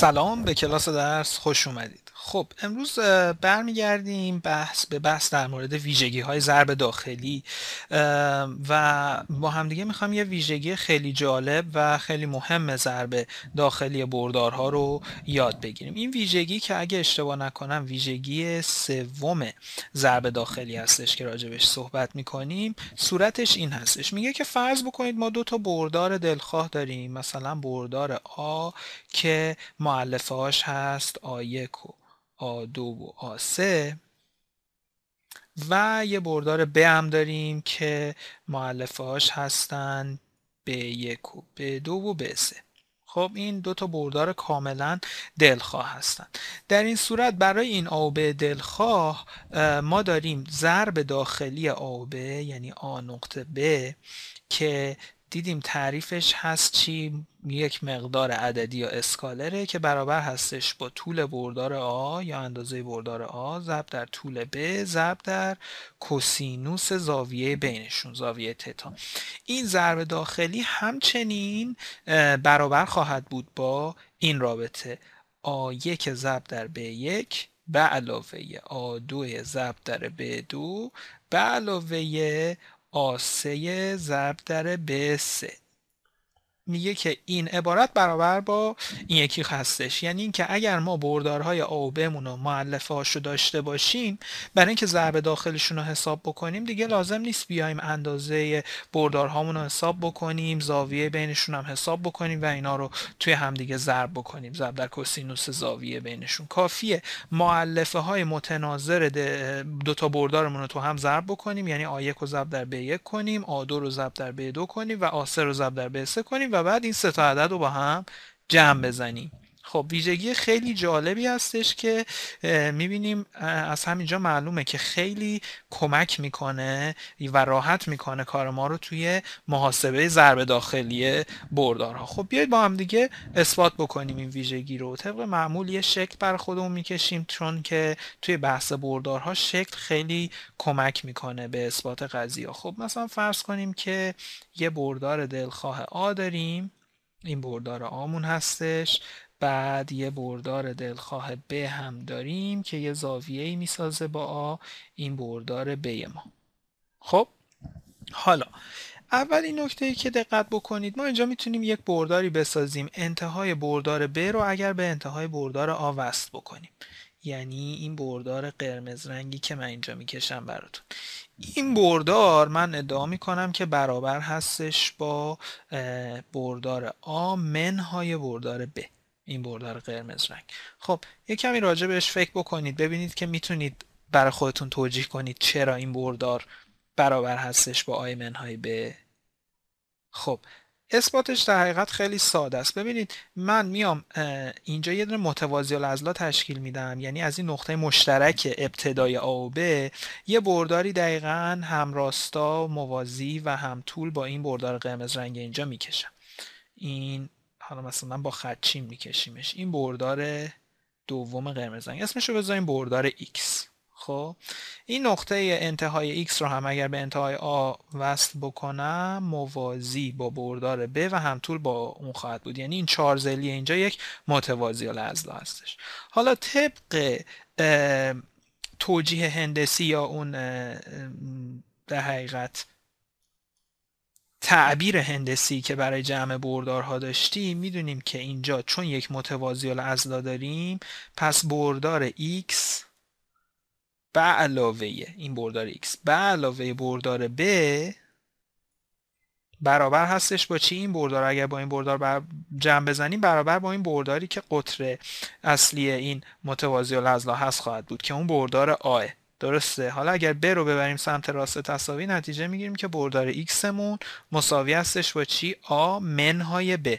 سلام به کلاس درس خوش اومدید خب امروز برمیگردیم بحث به بحث در مورد ویژگی های ضرب داخلی و با همدیگه میخوام یه ویژگی خیلی جالب و خیلی مهم ضرب داخلی بردارها رو یاد بگیریم این ویژگی که اگه اشتباه نکنم ویژگی سوم ضرب داخلی هستش که راجبش صحبت میکنیم صورتش این هستش میگه که فرض بکنید ما دو تا بردار دلخواه داریم مثلا بردار آ که معلفه هست آیکو A2 و A3 و یه بردار ب هم داریم که معلفه هاش هستن B1 و B2 و B3 خب این دو تا بردار کاملا دلخواه هستند در این صورت برای این و B دلخواه ما داریم ضرب داخلی و B یعنی A نقطه ب که دیدیم تعریفش هست چی یک مقدار عددی یا اسکالره که برابر هستش با طول بردار آ یا اندازه بردار آ ضرب در طول ب ضرب در کوسینوس زاویه بینشون زاویه تتا این ضرب داخلی همچنین برابر خواهد بود با این رابطه آ 1 ضرب در b یک به علاوه آ دو ضرب در b دو به علاوه آسه ضرب در به میگه که این عبارت برابر با این یکی هستش یعنی اینکه اگر ما بردارهای A و B مون و معلفه رو داشته باشیم برای اینکه ضرب داخلشون رو حساب بکنیم دیگه لازم نیست بیایم اندازه بردارهامون رو حساب بکنیم زاویه بینشون هم حساب بکنیم و اینا رو توی همدیگه ضرب بکنیم ضرب در کسینوس زاویه بینشون کافیه معلفه های متناظر دو تا بردارمون رو تو هم ضرب بکنیم یعنی A1 رو ضرب در B1 کنیم A2 رو ضرب در B2 کنیم و A3 رو ضرب در B3 کنیم و بعد این سه تا عدد رو با هم جمع بزنیم خب ویژگی خیلی جالبی هستش که میبینیم از همینجا معلومه که خیلی کمک میکنه و راحت میکنه کار ما رو توی محاسبه ضرب داخلی بردارها خب بیایید با هم دیگه اثبات بکنیم این ویژگی رو طبق معمول یه شکل بر خودمون میکشیم چون که توی بحث بردارها شکل خیلی کمک میکنه به اثبات قضیه خب مثلا فرض کنیم که یه بردار دلخواه آ داریم این بردار آمون هستش بعد یه بردار دلخواه ب هم داریم که یه زاویه میسازه با آ این بردار ب ما خب حالا اولین نکته ای که دقت بکنید ما اینجا میتونیم یک برداری بسازیم انتهای بردار ب رو اگر به انتهای بردار آ وصل بکنیم یعنی این بردار قرمز رنگی که من اینجا میکشم براتون این بردار من ادعا میکنم که برابر هستش با بردار آ منهای بردار ب این بردار قرمز رنگ خب یه کمی راجع بهش فکر بکنید ببینید که میتونید برای خودتون توجیه کنید چرا این بردار برابر هستش با آی منهای ب خب اثباتش در حقیقت خیلی ساده است ببینید من میام اینجا یه دونه متوازی الاضلاع تشکیل میدم یعنی از این نقطه مشترک ابتدای آ و ب یه برداری دقیقا همراستا موازی و هم طول با این بردار قرمز رنگ اینجا میکشم این حالا مثلا با چین میکشیمش این بردار دوم قرمز رنگ اسمش رو بذاریم بردار X خب، این نقطه انتهای x رو هم اگر به انتهای a وصل بکنم موازی با بردار b و هم طول با اون خواهد بود یعنی این زلی اینجا یک متوازی الاضلاع هستش حالا طبق توجیه هندسی یا اون در حقیقت تعبیر هندسی که برای جمع بردارها داشتیم میدونیم که اینجا چون یک متوازی الاضلاع داریم پس بردار x به علاوه این بردار x به علاوه بردار b برابر هستش با چی این بردار اگر با این بردار بر جمع بزنیم برابر با این برداری که قطر اصلی این متوازی لزلا هست خواهد بود که اون بردار آه درسته حالا اگر ب رو ببریم سمت راست تصاوی نتیجه میگیریم که بردار x مون مساوی هستش با چی آ منهای ب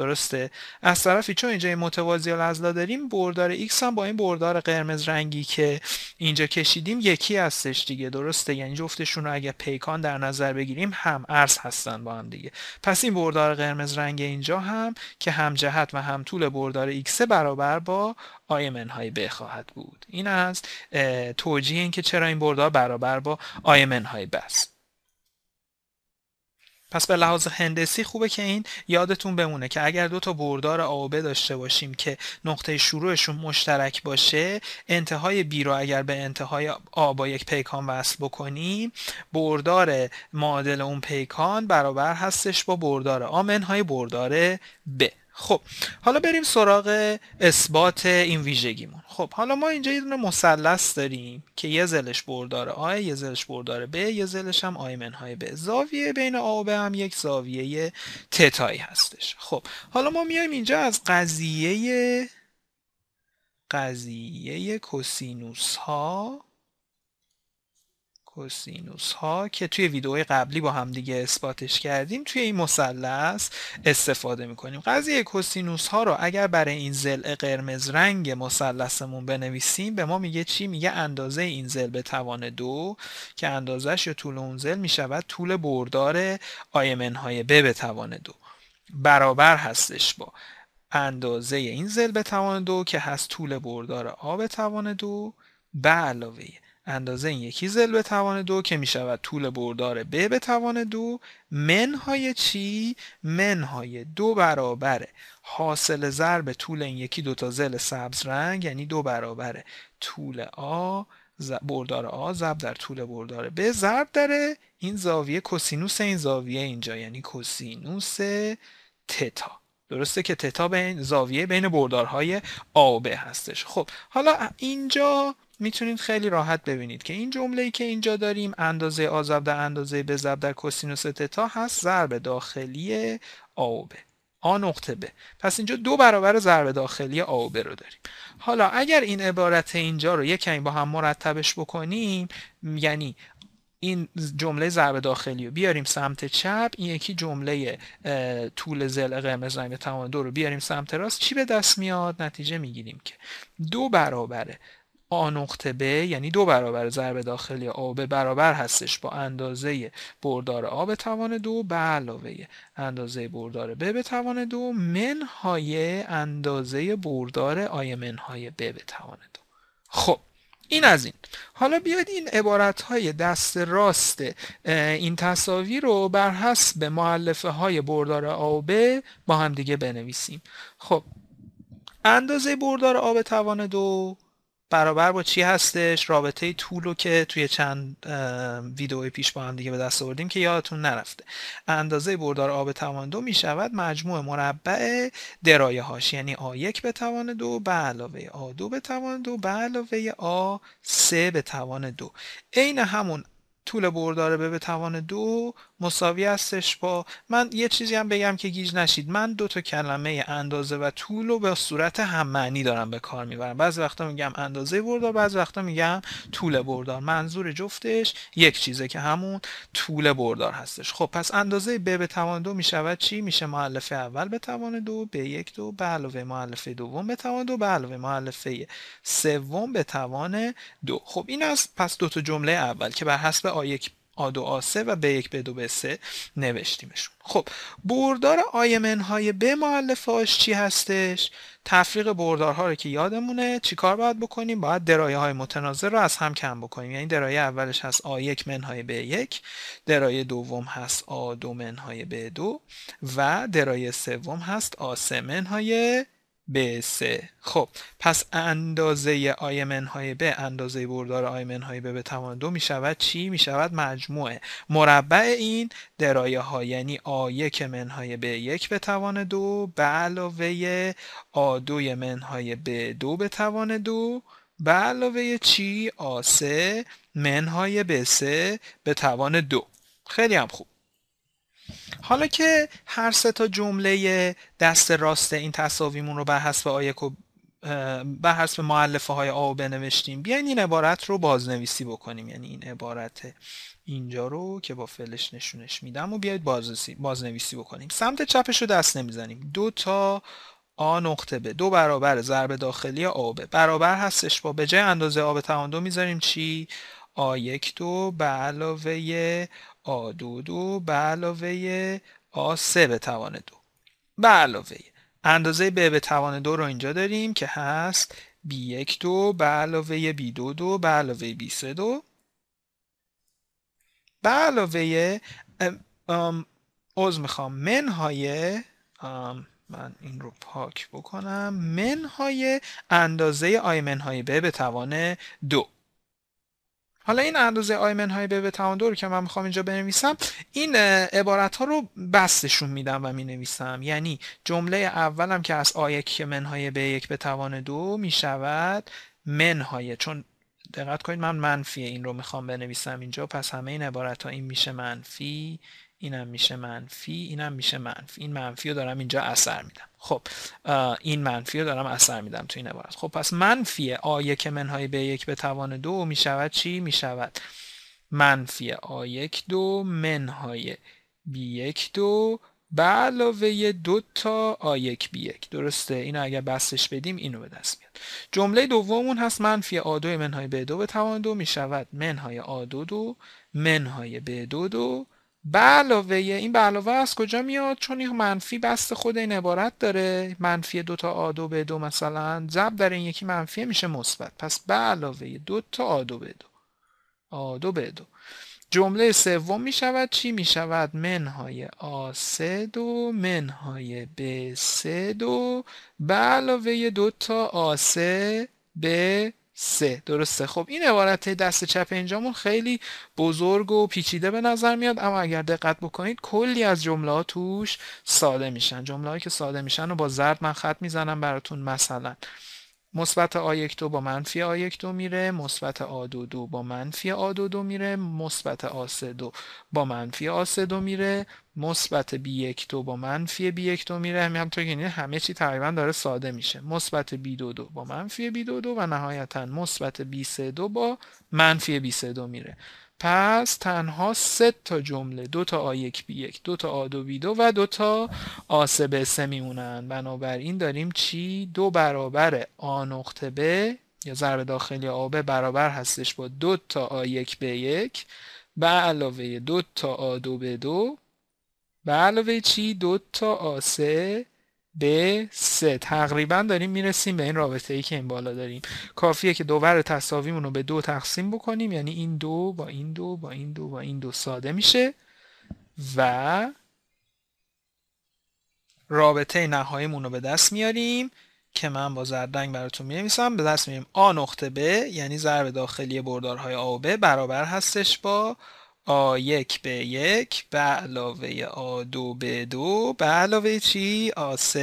درسته از طرفی چون اینجا این متوازی الاضلاع داریم بردار x هم با این بردار قرمز رنگی که اینجا کشیدیم یکی هستش دیگه درسته یعنی جفتشون رو اگه پیکان در نظر بگیریم هم عرض هستن با هم دیگه پس این بردار قرمز رنگ اینجا هم که هم جهت و هم طول بردار x برابر با آیمن های ب خواهد بود این از توجیه این که چرا این بردار برابر با آیمن های پس به لحاظ هندسی خوبه که این یادتون بمونه که اگر دو تا بردار آبه داشته باشیم که نقطه شروعشون مشترک باشه انتهای بی رو اگر به انتهای آ با یک پیکان وصل بکنیم بردار معادل اون پیکان برابر هستش با بردار آ منهای بردار ب خب حالا بریم سراغ اثبات این ویژگیمون خب حالا ما اینجا یه دونه مثلث داریم که یه زلش بردار آ یه زلش بردار ب یه زلش هم آی منهای ب زاویه بین آ و ب هم یک زاویه تتایی هستش خب حالا ما میایم اینجا از قضیه قضیه کوسینوس ها کوسینوس ها که توی ویدئوی قبلی با هم دیگه اثباتش کردیم توی این مثلث استفاده میکنیم قضیه کوسینوس ها رو اگر برای این زل قرمز رنگ مثلثمون بنویسیم به ما میگه چی میگه اندازه این زل به توان دو که اندازش یا طول اون زل میشود طول بردار آیمن های ب به توان دو برابر هستش با اندازه این زل به توان دو که هست طول بردار آ به توان دو به علاوه اندازه این یکی زل به توان دو که می شود طول بردار ب به توان دو منهای چی؟ منهای دو برابر حاصل ضرب طول این یکی دوتا زل سبز رنگ یعنی دو برابر طول آ بردار آ ضرب در طول بردار ب ضرب داره این زاویه کسینوس این زاویه اینجا یعنی کسینوس تتا درسته که تتا به زاویه بین بردارهای آ و ب هستش خب حالا اینجا میتونید خیلی راحت ببینید که این جمله که اینجا داریم اندازه آضب در اندازه بزب در کسینوس تتا هست ضرب داخلی آوبه و آ نقطه ب پس اینجا دو برابر ضرب داخلی آ و ب رو داریم حالا اگر این عبارت اینجا رو کمی با هم مرتبش بکنیم یعنی این جمله ضرب داخلی رو بیاریم سمت چپ این یکی جمله طول زل قرمز رنگ تمام دو رو بیاریم سمت راست چی به دست میاد نتیجه میگیریم که دو برابر آ نقطه ب یعنی دو برابر ضرب داخلی آ به برابر هستش با اندازه بردار آ به توان دو به علاوه اندازه بردار ب به توان دو منهای اندازه بردار آی منهای ب به توان دو خب این از این حالا بیاید این عبارت های دست راست این تصاویر رو بر حسب معلفه های بردار آ و ب با هم دیگه بنویسیم خب اندازه بردار آب توان دو برابر با چی هستش رابطه طول رو که توی چند ویدئوی پیش با هم دیگه به دست آوردیم که یادتون نرفته اندازه بردار آب توان دو می شود مجموع مربع درایه هاش یعنی آ یک به توان دو به علاوه آ دو به توان دو به علاوه آ سه به توان دو عین همون طول بردار به توان دو مساوی هستش با من یه چیزی هم بگم که گیج نشید من دو تا کلمه اندازه و طول رو به صورت هم معنی دارم به کار میبرم بعضی وقتا میگم اندازه بردار بعضی وقتا میگم طول بردار منظور جفتش یک چیزه که همون طول بردار هستش خب پس اندازه ب به توان دو میشود چی میشه معلفه اول به توان دو به یک دو به علاوه معلفه دوم به توان دو به علاوه معلفه سوم به توان دو خب این است پس دو تا جمله اول که بر حسب A1 A2 A3 و B1 B2 B3 نوشتیمشون خب بردار آیمن های به معلفاش چی هستش تفریق بردارها رو که یادمونه کار باید بکنیم باید درایه های متناظر رو از هم کم بکنیم یعنی درایه اولش هست A1 منهای B1 درایه دوم هست A2 منهای B2 و درایه سوم هست A3 منهای ب 3 خب پس اندازه آی های به اندازه بردار آی های به به توان دو می شود چی می شود مجموعه مربع این درایه ها یعنی آ یک من های یک به توان دو به علاوه آ دوی من های دو به توان دو به علاوه چی آ سه من های ب سه به توان دو خیلی هم خوب حالا که هر سه تا جمله دست راست این تصاویمون رو بر حسب آیکو و بر حسب معلفه های آو بنوشتیم بیاین این عبارت رو بازنویسی بکنیم یعنی این عبارت اینجا رو که با فلش نشونش میدم و بیاید بازنویسی بکنیم سمت چپش رو دست نمیزنیم دو تا آ نقطه به دو برابر ضرب داخلی به برابر هستش با به جای اندازه آب تمام دو میذاریم چی آ یک دو به علاوه a دو دو به علاوه آ سه به توان دو به علاوه اندازه B به توان دو رو اینجا داریم که هست b یک دو به علاوه b دو دو به علاوه b سه دو به علاوه از میخوام منهای من این رو پاک بکنم منهای اندازه آی منهای به توان دو حالا این اندازه آی های به دو رو که من میخوام اینجا بنویسم این عبارت ها رو بستشون میدم و مینویسم یعنی جمله اولم که از آیک که منهای به یک به توان دو میشود های چون دقت کنید من منفی این رو میخوام بنویسم اینجا پس همه این عبارت ها این میشه منفی اینم میشه منفی اینم میشه منفی این منفی رو دارم اینجا اثر میدم خب این منفی رو دارم اثر میدم تو این عبارت خب پس منفی آ یک منهای به یک به توان دو میشود چی میشود منفی آ یک دو منهای b یک دو به علاوه دو تا آ یک یک درسته اینو اگر بستش بدیم اینو به دست میاد جمله دومون هست منفی آدوی دو منهای به دو به توان دو میشود منهای آ دو دو منهای به دو دو به علاوه این به علاوه از کجا میاد چون این منفی بست خود این عبارت داره منفی دو تا آ دو به دو مثلا ضرب در این یکی منفی میشه مثبت پس به علاوه دو تا آدو دو به دو آ دو به دو جمله سوم می شود چی می شود منهای آسد و منهای سه و به علاوه دو تا آسه به سه درسته خب این عبارت دست چپ اینجامون خیلی بزرگ و پیچیده به نظر میاد اما اگر دقت بکنید کلی از جمله توش ساده میشن جمله که ساده میشن و با زرد من خط میزنم براتون مثلا مثبت A12 با من فی1 دو میره مثبت A2 با منفی ا1 دو میره مثبت a 2 دو با منفی a 2 دو میره مثبت ا3 با منفی ا3 دو میره مثبت b 1 دو با منفی بی 1 دو میره همونطور که میده همه چی تقریبا داره ساده میشه مثبت b 2 دو با منفی b 2 و نهایتا مثبت بی 3 با منفی بی 3 میره پس تنها سه تا جمله دو تا آ یک بی یک دو تا آ دو بی دو و دو تا آ سه به سه میمونن بنابراین داریم چی دو برابر آ نقطه به یا ضرب داخلی آبه برابر هستش با دو تا آ یک به یک به علاوه دو تا آ دو به دو به علاوه چی دو تا آ سه به سه تقریبا داریم میرسیم به این رابطه ای که این بالا داریم کافیه که دوور تصاویمون رو به دو تقسیم بکنیم یعنی این دو با این دو با این دو با این دو ساده میشه و رابطه نهاییمون رو به دست میاریم که من با زردنگ براتون مینویسم به دست میاریم آ نقطه به یعنی ضرب داخلی بردارهای آ و ب برابر هستش با آ یک به یک به علاوه آ دو به دو به علاوه چی آ A3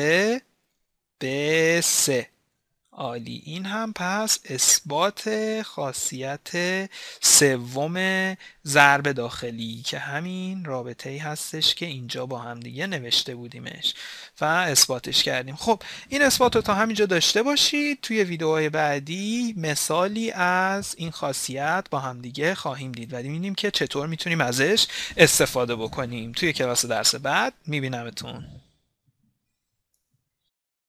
به سه عالی این هم پس اثبات خاصیت سوم ضرب داخلی که همین رابطه ای هستش که اینجا با هم دیگه نوشته بودیمش و اثباتش کردیم خب این اثبات رو تا همینجا داشته باشید توی ویدیوهای بعدی مثالی از این خاصیت با هم دیگه خواهیم دید و میبینیم که چطور میتونیم ازش استفاده بکنیم توی کلاس درس بعد میبینمتون